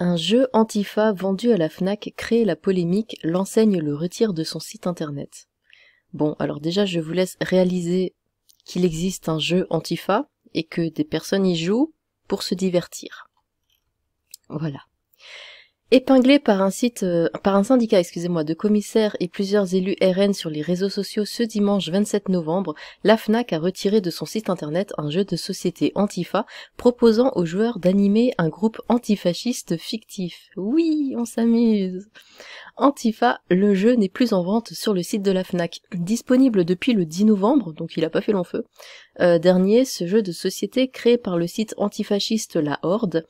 Un jeu Antifa vendu à la FNAC crée la polémique, l'enseigne le retire de son site internet. Bon, alors déjà je vous laisse réaliser qu'il existe un jeu Antifa et que des personnes y jouent pour se divertir. Voilà. Épinglé par un site, euh, par un syndicat, excusez-moi, de commissaires et plusieurs élus RN sur les réseaux sociaux ce dimanche 27 novembre, la FNAC a retiré de son site internet un jeu de société Antifa proposant aux joueurs d'animer un groupe antifasciste fictif. Oui, on s'amuse. Antifa, le jeu n'est plus en vente sur le site de la FNAC. Disponible depuis le 10 novembre, donc il a pas fait long feu, euh, dernier, ce jeu de société créé par le site antifasciste La Horde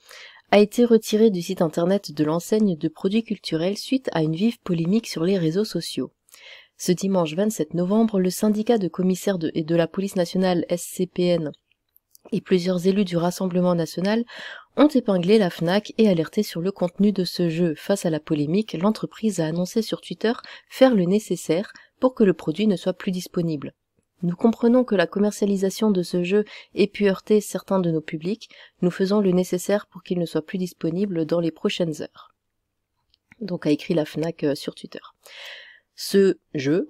a été retiré du site internet de l'enseigne de produits culturels suite à une vive polémique sur les réseaux sociaux. Ce dimanche 27 novembre, le syndicat de commissaires de, et de la police nationale SCPN et plusieurs élus du Rassemblement national ont épinglé la FNAC et alerté sur le contenu de ce jeu. Face à la polémique, l'entreprise a annoncé sur Twitter faire le nécessaire pour que le produit ne soit plus disponible. Nous comprenons que la commercialisation de ce jeu ait pu heurter certains de nos publics, nous faisons le nécessaire pour qu'il ne soit plus disponible dans les prochaines heures. Donc a écrit la FNAC euh, sur Twitter. Ce jeu,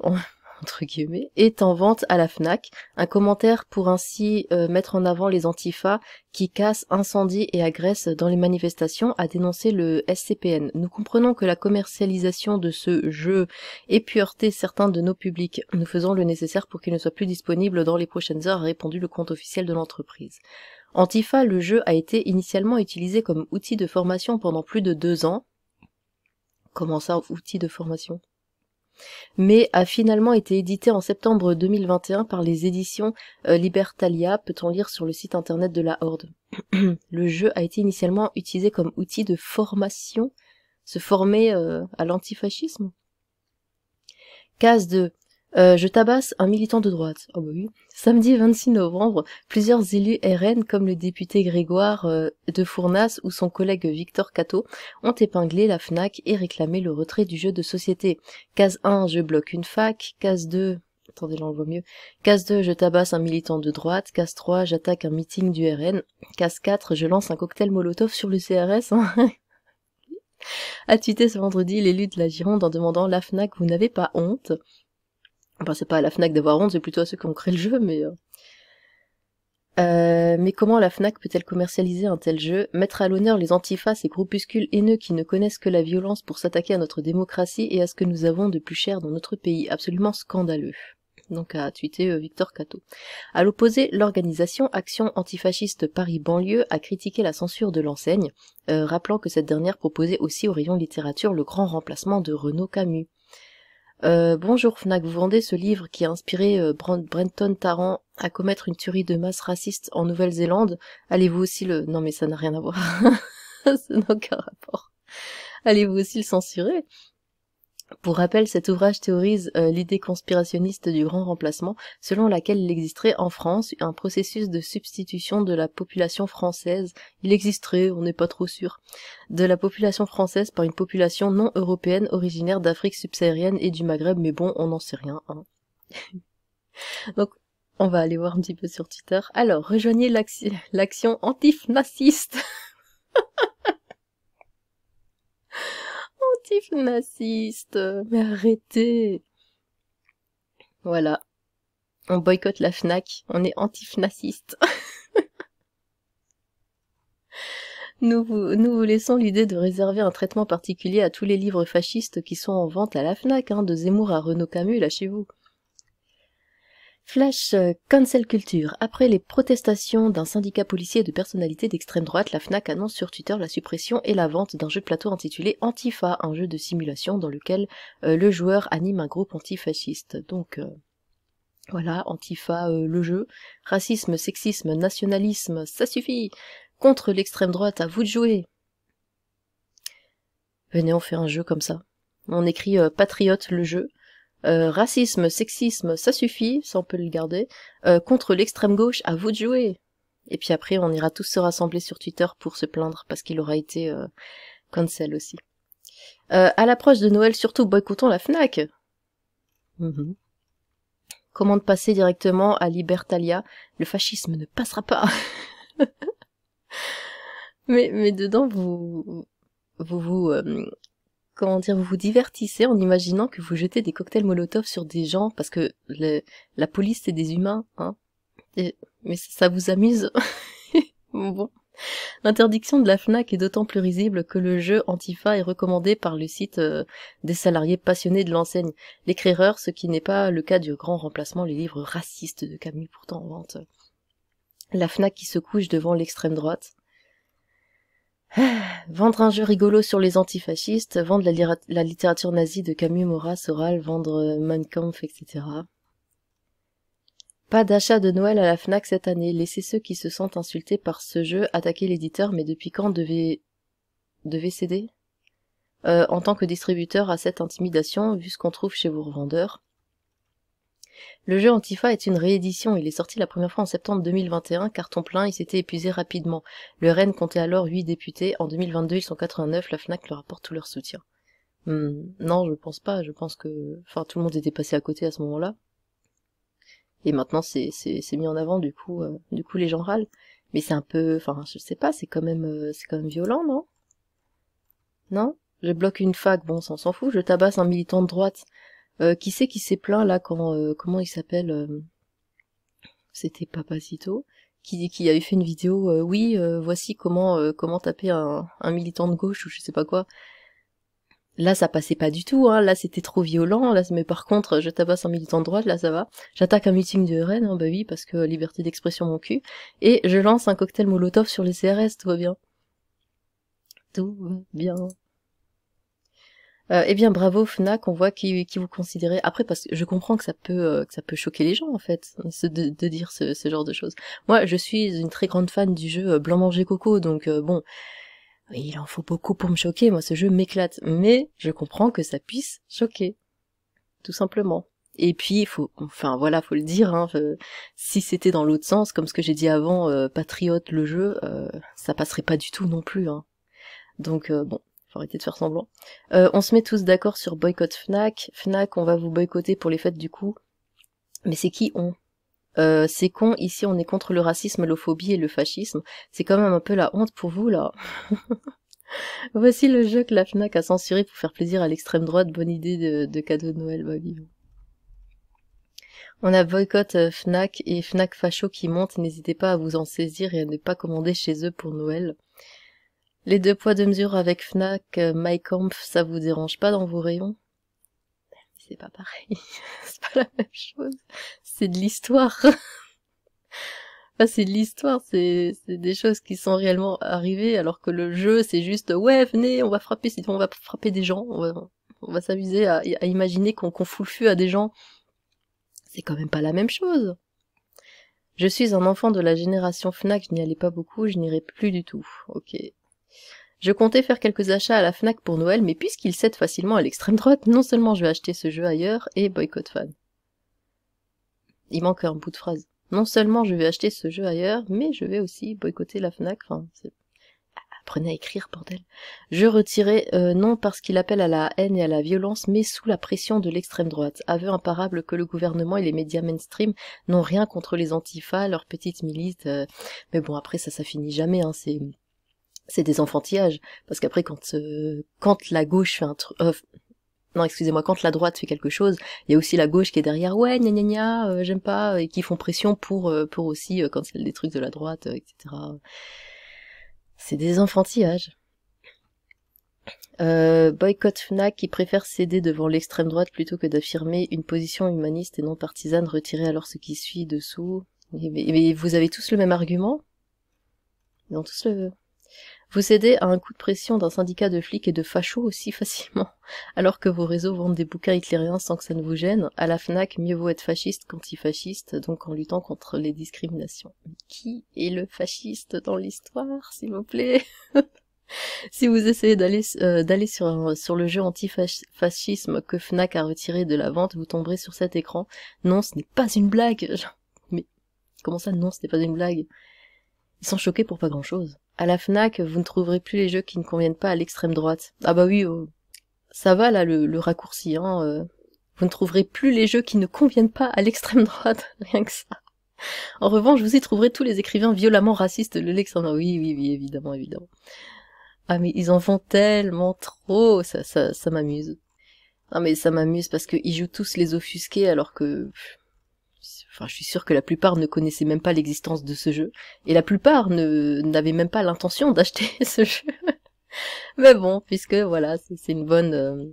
entre guillemets, est en vente à la FNAC, un commentaire pour ainsi euh, mettre en avant les antifas qui cassent, incendient et agressent dans les manifestations, a dénoncé le SCPN. Nous comprenons que la commercialisation de ce jeu ait pu certains de nos publics. Nous faisons le nécessaire pour qu'il ne soit plus disponible dans les prochaines heures, a répondu le compte officiel de l'entreprise. Antifa, le jeu a été initialement utilisé comme outil de formation pendant plus de deux ans. Comment ça, outil de formation mais a finalement été édité en septembre 2021 par les éditions euh, Libertalia, peut-on lire sur le site internet de la Horde. le jeu a été initialement utilisé comme outil de formation, se former euh, à l'antifascisme. Case 2. Euh, je tabasse un militant de droite. Oh oui. Samedi 26 novembre, plusieurs élus RN comme le député Grégoire euh, de Fournas ou son collègue Victor Cato ont épinglé la FNAC et réclamé le retrait du jeu de société. Case 1, je bloque une fac. Case 2, attendez, là on mieux. Case 2, je tabasse un militant de droite. Case 3, j'attaque un meeting du RN. Case 4, je lance un cocktail Molotov sur le CRS. Hein. a tweeté ce vendredi l'élu de la Gironde en demandant La FNAC, vous n'avez pas honte ah bah, c'est pas à la FNAC d'avoir honte, c'est plutôt à ceux qui ont créé le jeu, mais... Euh. Euh, mais comment la FNAC peut-elle commercialiser un tel jeu Mettre à l'honneur les antifaces et groupuscules haineux qui ne connaissent que la violence pour s'attaquer à notre démocratie et à ce que nous avons de plus cher dans notre pays. Absolument scandaleux. Donc à tweeter euh, Victor Cato. À l'opposé, l'organisation Action antifasciste Paris-Banlieue a critiqué la censure de l'enseigne, rappelant que cette dernière proposait aussi au rayon littérature le grand remplacement de Renaud Camus. Euh, bonjour Fnac, vous vendez ce livre qui a inspiré euh, Brenton Tarrant à commettre une tuerie de masse raciste en Nouvelle-Zélande. Allez-vous aussi le... Non mais ça n'a rien à voir. ça n'a aucun rapport. Allez-vous aussi le censurer pour rappel, cet ouvrage théorise euh, l'idée conspirationniste du grand remplacement, selon laquelle il existerait en France un processus de substitution de la population française, il existerait, on n'est pas trop sûr, de la population française par une population non européenne originaire d'Afrique subsaharienne et du Maghreb, mais bon, on n'en sait rien. Hein. Donc, on va aller voir un petit peu sur Twitter. Alors, rejoignez l'action antifasciste si Mais arrêtez. Voilà. On boycotte la FNAC. On est anti nous, vous, nous laissons l'idée de réserver un traitement particulier à tous les livres fascistes qui sont en vente à la FNAC, hein, de Zemmour à Renaud Camus, là chez vous. Flash euh, cancel culture. Après les protestations d'un syndicat policier de personnalités d'extrême droite, la FNAC annonce sur Twitter la suppression et la vente d'un jeu de plateau intitulé Antifa, un jeu de simulation dans lequel euh, le joueur anime un groupe antifasciste. Donc euh, voilà, Antifa le jeu. Racisme, sexisme, nationalisme, ça suffit. Contre l'extrême droite, à vous de jouer. Venez, on fait un jeu comme ça. On écrit Patriote le jeu euh, racisme, sexisme, ça suffit, ça on peut le garder, euh, contre l'extrême gauche, à vous de jouer. Et puis après, on ira tous se rassembler sur Twitter pour se plaindre parce qu'il aura été euh, cancel aussi. à l'approche de Noël, surtout boycottons la Fnac. Mhm. Comment passer passer directement à Libertalia. Le fascisme ne passera pas. mais mais dedans vous vous vous comment dire, vous vous divertissez en imaginant que vous jetez des cocktails Molotov sur des gens parce que la police c'est des humains, hein. mais ça, vous amuse. bon. L'interdiction de la FNAC est d'autant plus risible que le jeu Antifa est recommandé par le site euh, des salariés passionnés de l'enseigne, l'écrireur, ce qui n'est pas le cas du grand remplacement les livres racistes de Camus pourtant en vente. La FNAC qui se couche devant l'extrême droite, Vendre un jeu rigolo sur les antifascistes, vendre la, littérature nazie de Camus, Mora, Soral, vendre euh, Mein etc. Pas d'achat de Noël à la FNAC cette année, laissez ceux qui se sentent insultés par ce jeu attaquer l'éditeur, mais depuis quand devait... devait céder euh, En tant que distributeur à cette intimidation, vu ce qu'on trouve chez vos revendeurs, le jeu Antifa est une réédition, il est sorti la première fois en septembre 2021, carton plein, il s'était épuisé rapidement. Le Rennes comptait alors 8 députés, en 2022 ils sont 89, la FNAC leur apporte tout leur soutien. Hmm, non, je pense pas, je pense que... Enfin, tout le monde était passé à côté à ce moment-là. Et maintenant c'est mis en avant, du coup, euh, du coup les gens râlent. Mais c'est un peu... Enfin, je sais pas, c'est quand même euh, c'est quand même violent, non Non Je bloque une fac, bon, ça on s'en fout, je tabasse un militant de droite. Euh, qui c'est qui s'est plaint là quand euh, comment il s'appelle euh, C'était Papacito qui qui avait fait une vidéo. oui, voici comment comment taper un, militant de gauche ou je sais pas quoi. Là, ça passait pas du tout. Hein, là, c'était trop violent. Là, mais par contre, je tabasse un militant de droite. Là, ça va. J'attaque un meeting de RN. Hein, bah oui, parce que liberté d'expression mon cul. Et je lance un cocktail Molotov sur les CRS. Tout va bien. Tout va bien. Euh, eh bien, bravo Fnac, on voit qui, vous considérez. Après, parce que je comprends que ça peut euh, que ça peut choquer les gens en fait, de, de dire ce, genre de choses. Moi, je suis une très grande fan du jeu euh, Blanc manger coco, donc bon, il en faut beaucoup pour me choquer. Moi, ce jeu m'éclate, mais je comprends que ça puisse choquer, tout simplement. Et puis, faut, enfin voilà, faut le dire. Hein, si c'était dans l'autre sens, comme ce que j'ai dit avant, patriote le jeu, ça passerait pas du tout non plus. Hein. Donc bon, arrêtez de faire semblant. Euh, on se met tous d'accord sur boycott Fnac. Fnac, on va vous boycotter pour les fêtes du coup. Mais c'est qui on euh, C'est con, ici on est contre le racisme, l'ophobie et le fascisme. C'est quand même un peu la honte pour vous là. Voici le jeu que la Fnac a censuré pour faire plaisir à l'extrême droite. Bonne idée de, cadeau de Noël, Bobby. On a boycott euh, Fnac et Fnac Facho qui monte. N'hésitez pas à vous en saisir et à ne pas commander chez eux pour Noël. Les deux poids de mesure avec Fnac, euh, MyCamp, ça vous dérange pas dans vos rayons C'est pas pareil, c'est pas la même chose. C'est de l'histoire. Enfin, c'est de l'histoire, c'est des choses qui sont réellement arrivées, alors que le jeu, c'est juste ouais, venez, on va frapper, on va frapper des gens, on va, s'amuser à, imaginer qu'on fout le feu à des gens. C'est quand même pas la même chose. Je suis un enfant de la génération Fnac, je n'y allais pas beaucoup, je n'irai plus du tout. Ok, je comptais faire quelques achats à la FNAC pour Noël, mais puisqu'il cède facilement à l'extrême droite, non seulement je vais acheter ce jeu ailleurs et boycott fan. Il manque un bout de phrase. Non seulement je vais acheter ce jeu ailleurs, mais je vais aussi boycotter la FNAC, enfin, Apprenez à écrire, bordel. Je retirais, euh, non parce qu'il appelle à la haine et à la violence, mais sous la pression de l'extrême droite. Aveu imparable que le gouvernement et les médias mainstream n'ont rien contre les antifas, leurs petites milices. Euh, mais bon, après, ça, ça finit jamais, hein, c'est c'est des enfantillages, parce qu'après quand euh, quand la gauche fait un truc, euh, non excusez-moi, quand la droite fait quelque chose, il y a aussi la gauche qui est derrière, ouais gna gna gna, euh, j'aime pas, et qui font pression pour pour aussi quand c'est des trucs de la droite, etc. C'est des enfantillages. boycott Fnac qui préfère céder devant l'extrême droite plutôt que d'affirmer une position humaniste et non partisane, retirer alors ce qui suit dessous. Eh mais vous avez tous le même argument Ils ont tous le vous cédez à un coup de pression d'un syndicat de flics et de fachos aussi facilement, alors que vos réseaux vendent des bouquins hitlériens sans que ça ne vous gêne. À la FNAC, mieux vaut être fasciste qu'antifasciste, donc en luttant contre les discriminations. Qui est le fasciste dans l'histoire, s'il vous plaît Si vous essayez d'aller euh, sur sur le jeu antifascisme que Fnac a retiré de la vente, vous tomberez sur cet écran. Non, ce n'est pas une blague. Mais comment ça, non, ce n'est pas une blague Ils sont choqués pour pas grand-chose. À la FNAC, vous ne trouverez plus les jeux qui ne conviennent pas à l'extrême droite. Ah bah oui, oh. ça va là le, raccourci, hein. Euh. Vous ne trouverez plus les jeux qui ne conviennent pas à l'extrême droite, rien que ça. En revanche, vous y trouverez tous les écrivains violemment racistes de l'extrême Oui, oui, oui, évidemment, évidemment. Ah mais ils en font tellement trop, ça, ça, ça m'amuse. Ah mais ça m'amuse parce qu'ils jouent tous les offusqués alors que... Enfin, je suis sûr que la plupart ne connaissaient même pas l'existence de ce jeu, et la plupart ne n'avaient même pas l'intention d'acheter ce jeu. Mais bon, puisque voilà, c'est une bonne, euh,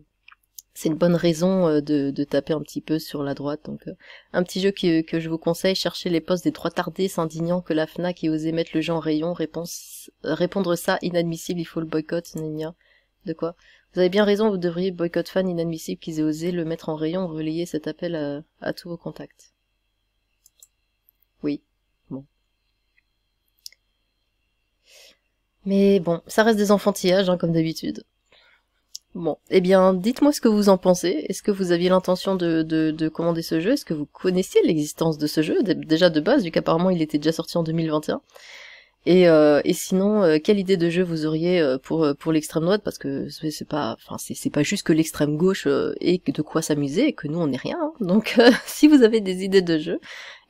c'est une bonne raison euh, de, de, taper un petit peu sur la droite. Donc, euh, un petit jeu que je vous conseille, chercher les postes des trois tardés s'indignant que la Fnac ait osé mettre le jeu en rayon. Réponse, répondre ça inadmissible, il faut le boycott, pas De quoi Vous avez bien raison, vous devriez boycott fan inadmissible qu'ils aient osé le mettre en rayon, relayer cet appel à, à tous vos contacts. Mais bon, ça reste des enfantillages, hein, comme d'habitude. Bon, eh bien, dites-moi ce que vous en pensez. Est-ce que vous aviez l'intention de, commander ce jeu Est-ce que vous connaissiez l'existence de ce jeu, déjà de base, vu qu'apparemment il était déjà sorti en 2021 euh, et, sinon, euh, quelle idée de jeu vous auriez euh, pour, pour l'extrême droite Parce que c'est pas, enfin, c'est pas juste que l'extrême gauche ait de quoi s'amuser et que nous on n'est rien. Hein. Donc, si vous avez des idées de jeu,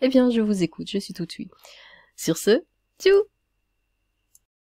eh bien, je vous écoute, je suis tout de suite. Sur ce, tchou